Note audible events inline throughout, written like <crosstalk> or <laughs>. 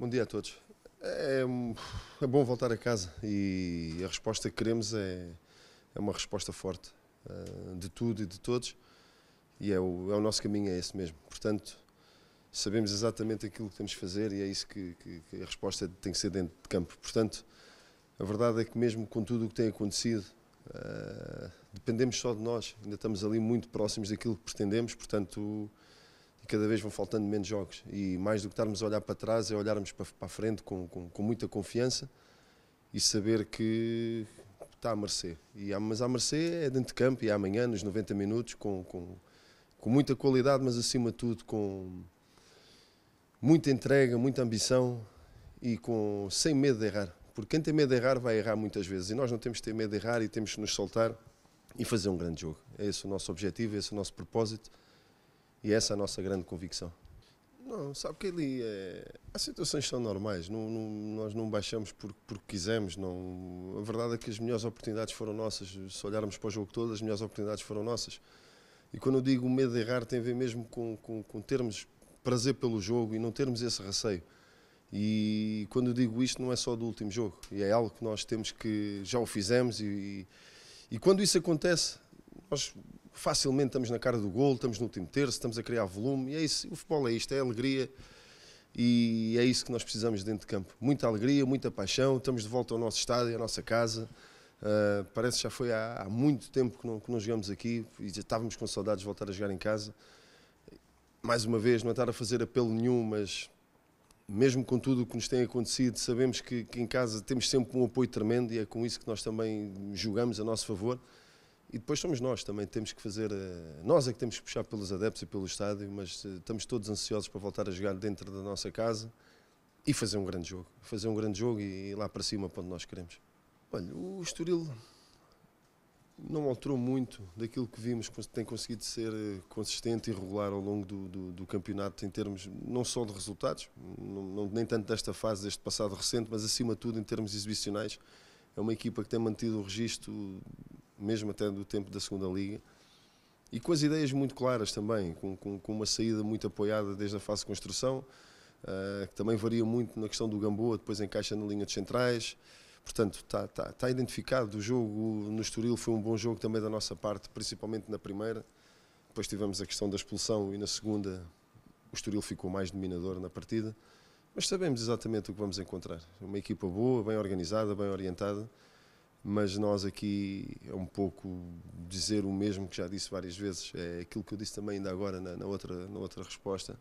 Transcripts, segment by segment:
Bom dia a todos. É, é, bom voltar a casa e a resposta que queremos é, é uma resposta forte uh, de tudo e de todos e é o, é o nosso caminho, é esse mesmo. Portanto, sabemos exatamente aquilo que temos que fazer e é isso que, que, que a resposta tem que ser dentro de campo. Portanto, a verdade é que mesmo com tudo o que tem acontecido, uh, dependemos só de nós, ainda estamos ali muito próximos daquilo que pretendemos, portanto cada vez vão faltando menos jogos e mais do que estarmos a olhar para trás é olharmos para, a frente com, com, com, muita confiança e saber que está a mercê. E, mas a mercê é dentro de campo e é amanhã nos 90 minutos com, com, com muita qualidade, mas acima de tudo com muita entrega, muita ambição e com, sem medo de errar. Porque quem tem medo de errar vai errar muitas vezes e nós não temos de ter medo de errar e temos de nos soltar e fazer um grande jogo. é esse o nosso objetivo, é esse o nosso propósito. E essa é a nossa grande convicção. Não, sabe que ali é... as situações são normais, não, não, nós não baixamos porque, porque quisemos. Não... A verdade é que as melhores oportunidades foram nossas, se olharmos para o jogo todo, as melhores oportunidades foram nossas. E quando eu digo o medo de errar, tem a ver mesmo com, com, com termos prazer pelo jogo e não termos esse receio. E quando eu digo isto, não é só do último jogo, e é algo que nós temos que já o fizemos. E, e, e quando isso acontece, nós facilmente estamos na cara do gol, estamos no último terço, estamos a criar volume, e é isso, o futebol é isto, é alegria, e é isso que nós precisamos dentro de campo. Muita alegria, muita paixão, estamos de volta ao nosso estádio, à nossa casa, uh, parece que já foi há, há muito tempo que não, que não jogamos aqui, e já estávamos com saudades de voltar a jogar em casa. Mais uma vez, não é estar a fazer apelo nenhum, mas mesmo com tudo o que nos tem acontecido, sabemos que, que, em casa temos sempre um apoio tremendo e é com isso que nós também jogamos a nosso favor. E depois somos nós também, temos que fazer. Eh, nós é que temos que puxar pelos adeptos e pelo estádio, mas eh, estamos todos ansiosos para voltar a jogar dentro da nossa casa e fazer um grande jogo. Fazer um grande jogo e ir lá para cima para onde nós queremos. Olha, o Estoril não alterou muito daquilo que vimos, tem conseguido ser eh, consistente e regular ao longo do, do, do campeonato em termos não só de resultados, não, nem tanto desta fase, deste passado recente, mas acima de tudo em termos exibicionais é uma equipa que tem mantido o registro, mesmo até do tempo da segunda Liga, e com as ideias muito claras também, com, com, com uma saída muito apoiada desde a fase de construção, uh, que também varia muito na questão do Gamboa, depois encaixa na linha de centrais. Portanto, está, está tá identificado. O jogo no Estoril foi um bom jogo também da nossa parte, principalmente na primeira. Depois tivemos a questão da expulsão e na segunda o Estoril ficou mais dominador na partida mas sabemos exatamente o que vamos encontrar. Uma equipa boa, bem organizada, bem orientada, mas nós aqui é um pouco dizer o mesmo que já disse várias vezes, é aquilo que eu disse também ainda agora na, na outra, na outra resposta,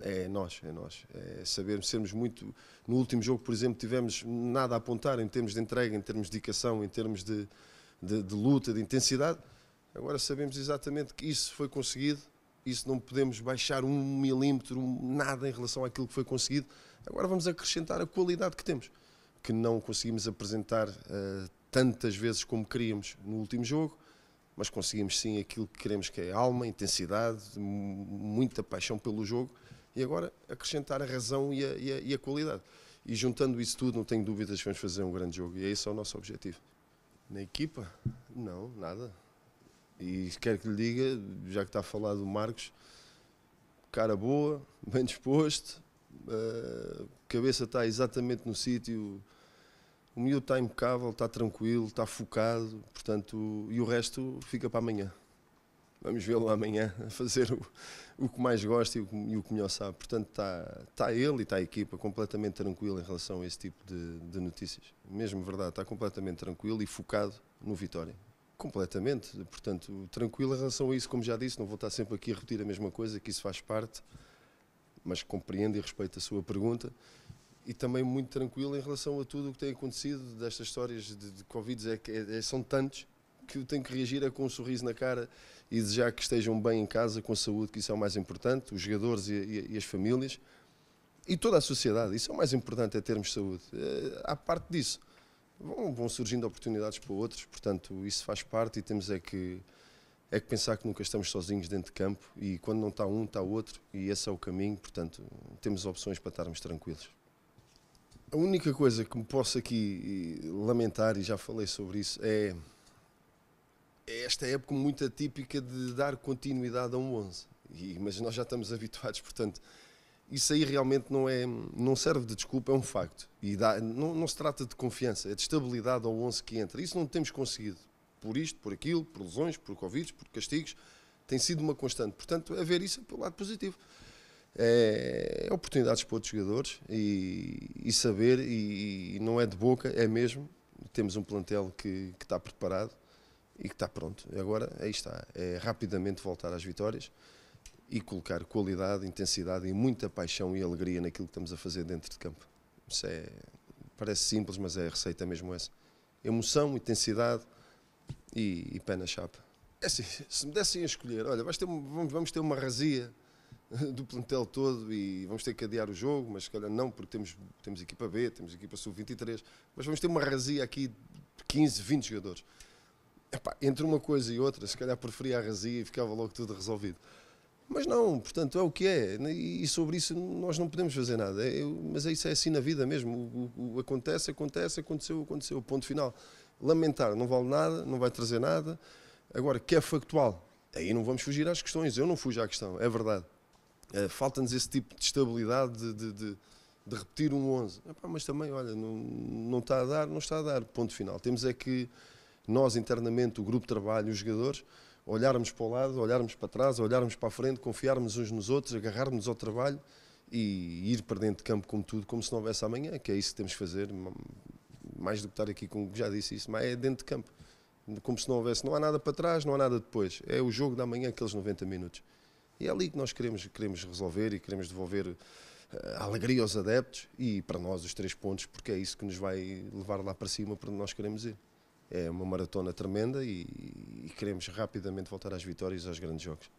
é nós, é nós. É sabermos, sermos muito... No último jogo, por exemplo, tivemos nada a apontar em termos de entrega, em termos de dedicação, em termos de, de, de luta, de intensidade. Agora sabemos exatamente que isso foi conseguido isso não podemos baixar um milímetro, nada em relação àquilo que foi conseguido. Agora vamos acrescentar a qualidade que temos, que não conseguimos apresentar uh, tantas vezes como queríamos no último jogo, mas conseguimos sim aquilo que queremos, que é alma, intensidade, muita paixão pelo jogo e agora acrescentar a razão e a, e a, e a qualidade. E juntando isso tudo, não tenho dúvidas, que vamos fazer um grande jogo e é esse é o nosso objetivo. Na equipa? Não, nada. E quero que lhe diga, já que está a falar do Marcos, cara boa, <laughs> bem disposto, eh, cabeça está exatamente no sítio, o miúdo está impecável, está tranquilo, está focado, portanto, e o resto fica para amanhã. Vamos vê-lo amanhã <laughs> a fazer o, o que mais gosta e o, e o que melhor sabe. Portanto, está, está ele e está a equipa completamente tranquilo em relação a esse tipo de, de notícias. Mesmo verdade, está completamente tranquilo e focado no Vitória. Completamente, portanto, tranquilo em relação a isso, como já disse, não vou estar sempre aqui a repetir a mesma coisa, que isso faz parte, mas compreendo e respeito a sua pergunta e também muito tranquilo em relação a tudo o que tem acontecido destas histórias de, de Covid, é, é, é, são tantos que eu tenho que reagir é com um sorriso na cara e desejar que estejam bem em casa, com saúde, que isso é o mais importante, os jogadores e, e, e as famílias e toda a sociedade, isso é o mais importante, é termos saúde. É, eh, à parte disso, vão, vão surgindo oportunidades para outros, portanto, isso faz parte e temos é que é que pensar que nunca estamos sozinhos dentro de campo e quando não está um, está outro e esse é o caminho, portanto, temos opções para estarmos tranquilos. A única coisa que me posso aqui lamentar, e já falei sobre isso, é, é esta época muito atípica de dar continuidade a um 11. E, mas nós já estamos <laughs> habituados, portanto, isso aí realmente não, é, não serve de desculpa, é um facto. E dá, não, não, se trata de confiança, é de estabilidade ao 11 que entra. Isso não temos conseguido. Por isto, por aquilo, por lesões, por Covid, por castigos. Tem sido uma constante. Portanto, haver isso é pelo lado positivo. É, é oportunidades para outros jogadores e, e saber, e, e, não é de boca, é mesmo. Temos um plantel que, que está preparado e que está pronto. Agora, aí está. É rapidamente voltar às vitórias e colocar qualidade, intensidade e muita paixão e alegria naquilo que estamos a fazer dentro de campo. Isso é, parece simples, mas é a receita mesmo essa. Emoção, intensidade e, e pé na chapa. É assim, <laughs> se me dessem a escolher, olha, ter, vamos, vamos ter uma razia <laughs> do plantel todo e vamos ter que adiar o jogo, mas se calhar não, porque temos, temos equipa B, temos equipa sub-23, mas vamos ter uma razia aqui de 15, 20 jogadores. Epá, entre uma coisa e outra, se calhar preferia a razia e ficava logo tudo resolvido. Mas não, portanto, é o que é. E sobre isso nós não podemos fazer nada. É, mas é isso é assim na vida mesmo. O, o, o, acontece, acontece, aconteceu, aconteceu. Ponto final. Lamentar não vale nada, não vai trazer nada. Agora, que é factual, aí não vamos fugir às questões. Eu não fujo à questão, é verdade. É, falta-nos esse tipo de estabilidade, de, de, de, de repetir um 11. Epá, mas também, olha, não, não está a dar, não está a dar. Ponto final. Temos é que nós internamente, o grupo de trabalho, os jogadores olharmos para o lado, olharmos para trás, olharmos para a frente, confiarmos uns nos outros, agarrarmos ao trabalho e ir para dentro de campo como tudo, como se não houvesse amanhã, que é isso que temos de fazer, mais do que estar aqui, como já disse isso, mas é dentro de campo, como se não houvesse, não há nada para trás, não há nada depois, é o jogo da manhã, aqueles 90 minutos. E é ali que nós queremos, queremos resolver e queremos devolver eh, a alegria aos adeptos e para nós os três pontos, porque é isso que nos vai levar lá para cima, para onde nós queremos ir é uma maratona tremenda e, e queremos rapidamente voltar às vitórias e aos grandes jogos.